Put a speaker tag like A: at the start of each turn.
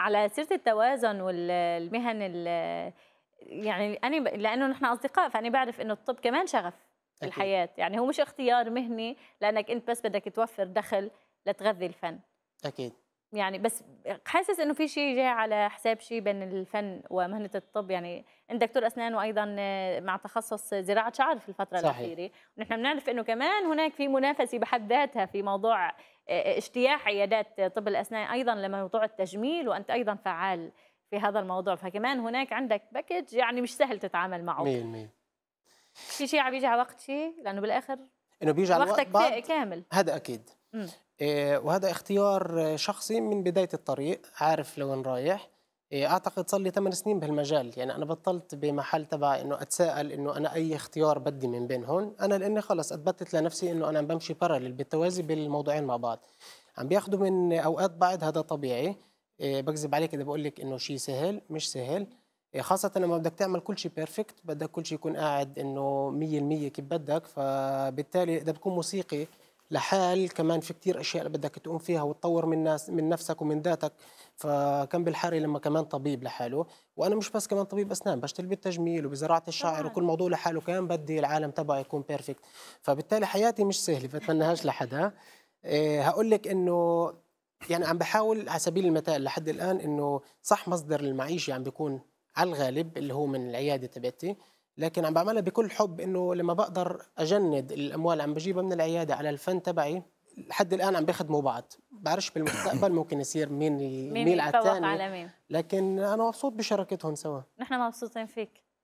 A: على سيره التوازن والمهن يعني انا لانه نحن اصدقاء فانا بعرف انه الطب كمان شغف أكيد. الحياه يعني هو مش اختيار مهني لانك انت بس بدك توفر دخل لتغذي الفن اكيد يعني بس حاسس انه في شيء جاي على حساب شيء بين الفن ومهنه الطب يعني انت دكتور اسنان وايضا آه، مع تخصص زراعه شعر في الفتره صحيح. الاخيره ونحن بنعرف انه كمان هناك في منافسه بحد ذاتها في موضوع آه، اجتياح عيادات طب الاسنان ايضا لموضوع التجميل وانت ايضا فعال في هذا الموضوع فكمان هناك عندك باكج يعني مش سهل تتعامل معه 100% في شيء عم بيجي على وقت شيء لانه بالاخر انه بيجي على وقتك كامل
B: هذا اكيد آه، وهذا اختيار شخصي من بداية الطريق عارف لوين رايح آه، اعتقد صار لي 8 سنين بهالمجال يعني انا بطلت بمحل تبع انه اتساءل انه انا اي اختيار بدي من بينهم انا لاني خلص اثبتت لنفسي انه انا بمشي بارلل بالتوازي بالموضوعين مع بعض عم بياخدوا من اوقات بعض هذا طبيعي آه، بكذب عليك اذا بقول لك انه شيء سهل مش سهل خاصة لما بدك تعمل كل شيء بيرفكت بدك كل شيء يكون قاعد انه 100% كيف بدك فبالتالي اذا بتكون موسيقي لحال كمان في كتير اشياء بدك تقوم فيها وتطور من ناس من نفسك ومن ذاتك فكان بالحاري لما كمان طبيب لحاله وانا مش بس كمان طبيب اسنان بشتغل بالتجميل وبزراعه الشعر وكل موضوع لحاله كمان بدي العالم تبعي يكون بيرفكت فبالتالي حياتي مش سهله بتمنهاش لحدا إيه هقول لك انه يعني عم بحاول على سبيل المثال لحد الان انه صح مصدر المعيشه عم بيكون على الغالب اللي هو من العياده تبعتي لكن عم بعملها بكل حب انه لما بقدر اجند الاموال اللي عم بجيبها من العياده على الفن تبعي لحد الان عم بيخدموا بعض بعرفش بالمستقبل ممكن يصير مين مين, مين على الثاني على مين لكن انا مبسوط بشراكتهم سوا
A: نحن مبسوطين فيك